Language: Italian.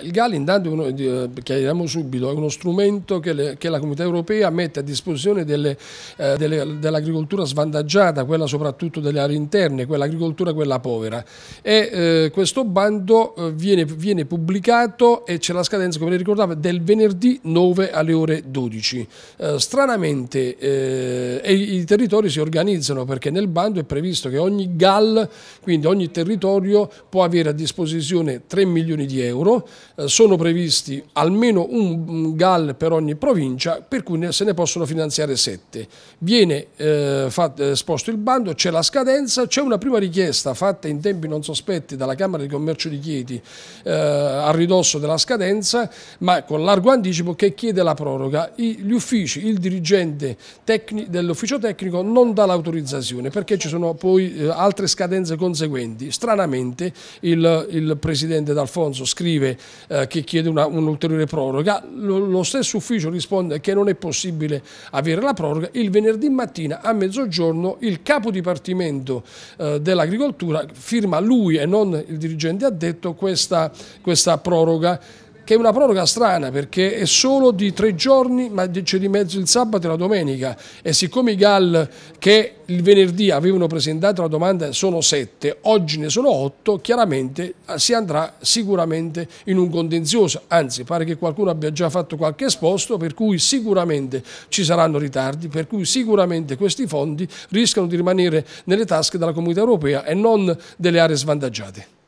Il GAL intanto, uno, eh, chiariamo subito, è uno strumento che, le, che, la comunità europea mette a disposizione eh, dell'agricoltura eh, dell svantaggiata, quella soprattutto delle aree interne, quella quella povera. E, eh, questo bando eh, viene, viene pubblicato e c'è la scadenza, come le ricordavo, del venerdì 9 alle ore 12. Eh, stranamente i territori si organizzano perché nel bando è previsto che ogni GAL, quindi ogni territorio, può avere a disposizione 3 milioni di euro eh, sono previsti almeno un GAL per ogni provincia, per cui se ne possono finanziare sette. Viene eh, fatto, eh, esposto il bando, c'è la scadenza, c'è una prima richiesta fatta in tempi non sospetti dalla Camera di Commercio di Chieti eh, a ridosso della scadenza, ma con largo anticipo che chiede la proroga. I, gli uffici, il dirigente dell'ufficio tecnico non dà l'autorizzazione perché ci sono poi eh, altre scadenze conseguenti. Stranamente il, il presidente D'Alfonso scrive eh, che chiede una, un'ulteriore proroga. Lo, lo, stesso ufficio risponde che non è possibile avere la proroga. Il venerdì mattina a mezzogiorno il capo dipartimento eh, dell'agricoltura firma lui e non il dirigente addetto questa, questa proroga che è una proroga strana perché è solo di tre giorni ma c'è di mezzo il sabato e la domenica e siccome i GAL che il venerdì avevano presentato la domanda sono sette, oggi ne sono otto, chiaramente eh, si andrà sicuramente in un contenzioso, anzi pare che qualcuno abbia già fatto qualche esposto per cui sicuramente ci saranno ritardi, per cui sicuramente questi fondi rischiano di rimanere nelle tasche della comunità europea e non delle aree svantaggiate.